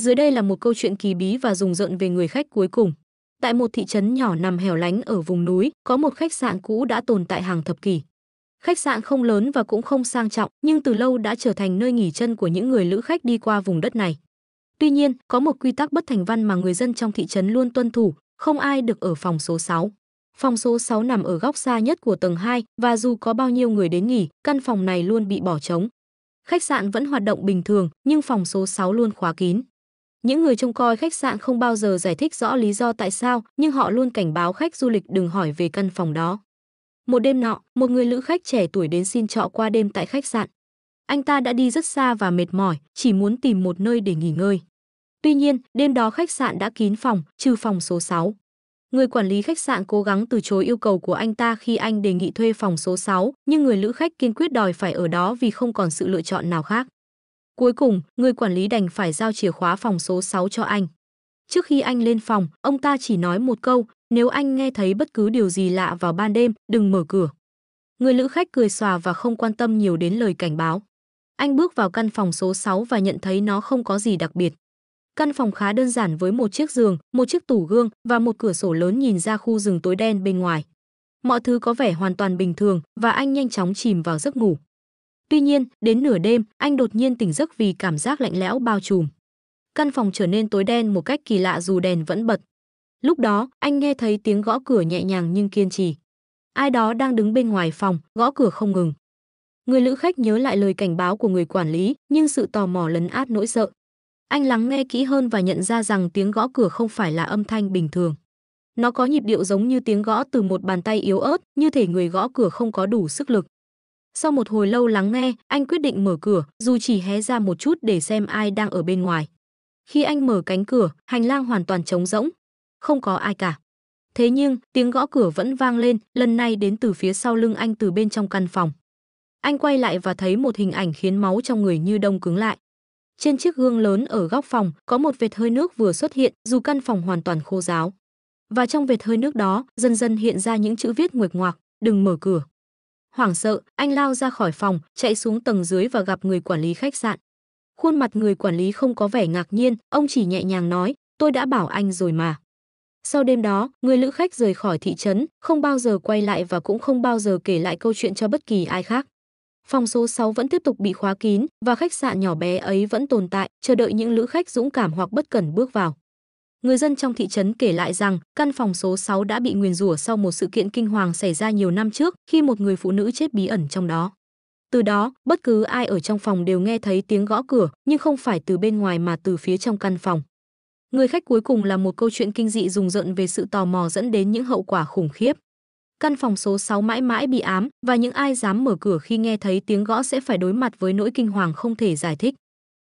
Dưới đây là một câu chuyện kỳ bí và rùng rợn về người khách cuối cùng. Tại một thị trấn nhỏ nằm hẻo lánh ở vùng núi, có một khách sạn cũ đã tồn tại hàng thập kỷ. Khách sạn không lớn và cũng không sang trọng, nhưng từ lâu đã trở thành nơi nghỉ chân của những người lữ khách đi qua vùng đất này. Tuy nhiên, có một quy tắc bất thành văn mà người dân trong thị trấn luôn tuân thủ, không ai được ở phòng số 6. Phòng số 6 nằm ở góc xa nhất của tầng 2 và dù có bao nhiêu người đến nghỉ, căn phòng này luôn bị bỏ trống. Khách sạn vẫn hoạt động bình thường, nhưng phòng số 6 luôn khóa kín. Những người trông coi khách sạn không bao giờ giải thích rõ lý do tại sao, nhưng họ luôn cảnh báo khách du lịch đừng hỏi về căn phòng đó. Một đêm nọ, một người lữ khách trẻ tuổi đến xin trọ qua đêm tại khách sạn. Anh ta đã đi rất xa và mệt mỏi, chỉ muốn tìm một nơi để nghỉ ngơi. Tuy nhiên, đêm đó khách sạn đã kín phòng, trừ phòng số 6. Người quản lý khách sạn cố gắng từ chối yêu cầu của anh ta khi anh đề nghị thuê phòng số 6, nhưng người lữ khách kiên quyết đòi phải ở đó vì không còn sự lựa chọn nào khác. Cuối cùng, người quản lý đành phải giao chìa khóa phòng số 6 cho anh. Trước khi anh lên phòng, ông ta chỉ nói một câu, nếu anh nghe thấy bất cứ điều gì lạ vào ban đêm, đừng mở cửa. Người lữ khách cười xòa và không quan tâm nhiều đến lời cảnh báo. Anh bước vào căn phòng số 6 và nhận thấy nó không có gì đặc biệt. Căn phòng khá đơn giản với một chiếc giường, một chiếc tủ gương và một cửa sổ lớn nhìn ra khu rừng tối đen bên ngoài. Mọi thứ có vẻ hoàn toàn bình thường và anh nhanh chóng chìm vào giấc ngủ. Tuy nhiên, đến nửa đêm, anh đột nhiên tỉnh giấc vì cảm giác lạnh lẽo bao trùm. Căn phòng trở nên tối đen một cách kỳ lạ dù đèn vẫn bật. Lúc đó, anh nghe thấy tiếng gõ cửa nhẹ nhàng nhưng kiên trì. Ai đó đang đứng bên ngoài phòng, gõ cửa không ngừng. Người lữ khách nhớ lại lời cảnh báo của người quản lý, nhưng sự tò mò lấn át nỗi sợ. Anh lắng nghe kỹ hơn và nhận ra rằng tiếng gõ cửa không phải là âm thanh bình thường. Nó có nhịp điệu giống như tiếng gõ từ một bàn tay yếu ớt, như thể người gõ cửa không có đủ sức lực. Sau một hồi lâu lắng nghe, anh quyết định mở cửa, dù chỉ hé ra một chút để xem ai đang ở bên ngoài. Khi anh mở cánh cửa, hành lang hoàn toàn trống rỗng, không có ai cả. Thế nhưng, tiếng gõ cửa vẫn vang lên, lần này đến từ phía sau lưng anh từ bên trong căn phòng. Anh quay lại và thấy một hình ảnh khiến máu trong người như đông cứng lại. Trên chiếc gương lớn ở góc phòng, có một vệt hơi nước vừa xuất hiện, dù căn phòng hoàn toàn khô ráo. Và trong vệt hơi nước đó, dần dần hiện ra những chữ viết nguệch ngoạc, đừng mở cửa. Hoảng sợ, anh lao ra khỏi phòng, chạy xuống tầng dưới và gặp người quản lý khách sạn. Khuôn mặt người quản lý không có vẻ ngạc nhiên, ông chỉ nhẹ nhàng nói, tôi đã bảo anh rồi mà. Sau đêm đó, người lữ khách rời khỏi thị trấn, không bao giờ quay lại và cũng không bao giờ kể lại câu chuyện cho bất kỳ ai khác. Phòng số 6 vẫn tiếp tục bị khóa kín và khách sạn nhỏ bé ấy vẫn tồn tại, chờ đợi những lữ khách dũng cảm hoặc bất cẩn bước vào. Người dân trong thị trấn kể lại rằng căn phòng số 6 đã bị nguyền rủa sau một sự kiện kinh hoàng xảy ra nhiều năm trước khi một người phụ nữ chết bí ẩn trong đó. Từ đó, bất cứ ai ở trong phòng đều nghe thấy tiếng gõ cửa, nhưng không phải từ bên ngoài mà từ phía trong căn phòng. Người khách cuối cùng là một câu chuyện kinh dị rùng rợn về sự tò mò dẫn đến những hậu quả khủng khiếp. Căn phòng số 6 mãi mãi bị ám và những ai dám mở cửa khi nghe thấy tiếng gõ sẽ phải đối mặt với nỗi kinh hoàng không thể giải thích.